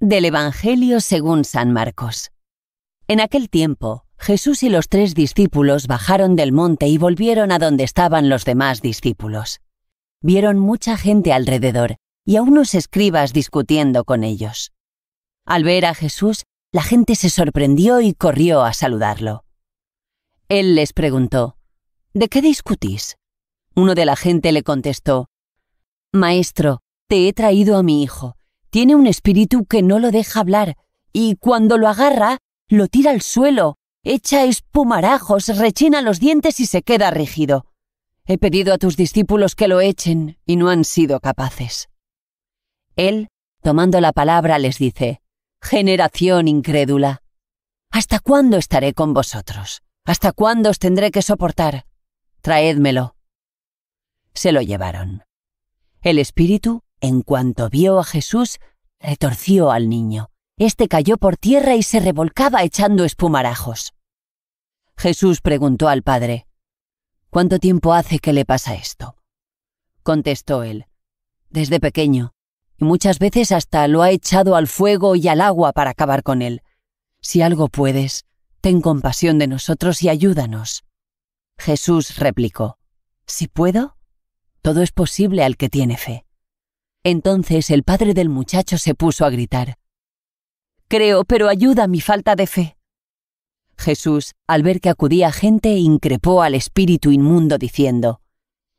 Del Evangelio según San Marcos. En aquel tiempo, Jesús y los tres discípulos bajaron del monte y volvieron a donde estaban los demás discípulos. Vieron mucha gente alrededor y a unos escribas discutiendo con ellos. Al ver a Jesús, la gente se sorprendió y corrió a saludarlo. Él les preguntó, ¿De qué discutís? Uno de la gente le contestó, Maestro, te he traído a mi hijo tiene un espíritu que no lo deja hablar, y cuando lo agarra, lo tira al suelo, echa espumarajos, rechina los dientes y se queda rígido. He pedido a tus discípulos que lo echen, y no han sido capaces. Él, tomando la palabra, les dice, Generación incrédula, ¿hasta cuándo estaré con vosotros? ¿Hasta cuándo os tendré que soportar? Traédmelo. Se lo llevaron. El espíritu en cuanto vio a Jesús, retorció al niño. Este cayó por tierra y se revolcaba echando espumarajos. Jesús preguntó al padre, ¿Cuánto tiempo hace que le pasa esto? Contestó él, desde pequeño, y muchas veces hasta lo ha echado al fuego y al agua para acabar con él. Si algo puedes, ten compasión de nosotros y ayúdanos. Jesús replicó, Si puedo, todo es posible al que tiene fe. Entonces el padre del muchacho se puso a gritar. Creo, pero ayuda mi falta de fe. Jesús, al ver que acudía gente, increpó al espíritu inmundo diciendo,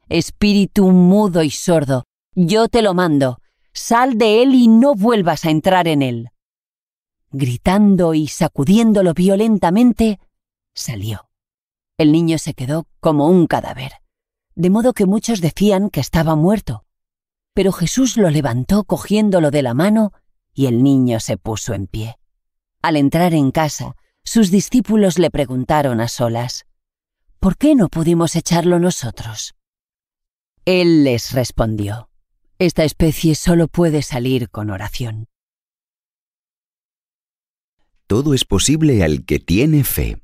Espíritu mudo y sordo, yo te lo mando, sal de él y no vuelvas a entrar en él. Gritando y sacudiéndolo violentamente, salió. El niño se quedó como un cadáver, de modo que muchos decían que estaba muerto pero Jesús lo levantó cogiéndolo de la mano y el niño se puso en pie. Al entrar en casa, sus discípulos le preguntaron a solas, ¿Por qué no pudimos echarlo nosotros? Él les respondió, Esta especie solo puede salir con oración. Todo es posible al que tiene fe.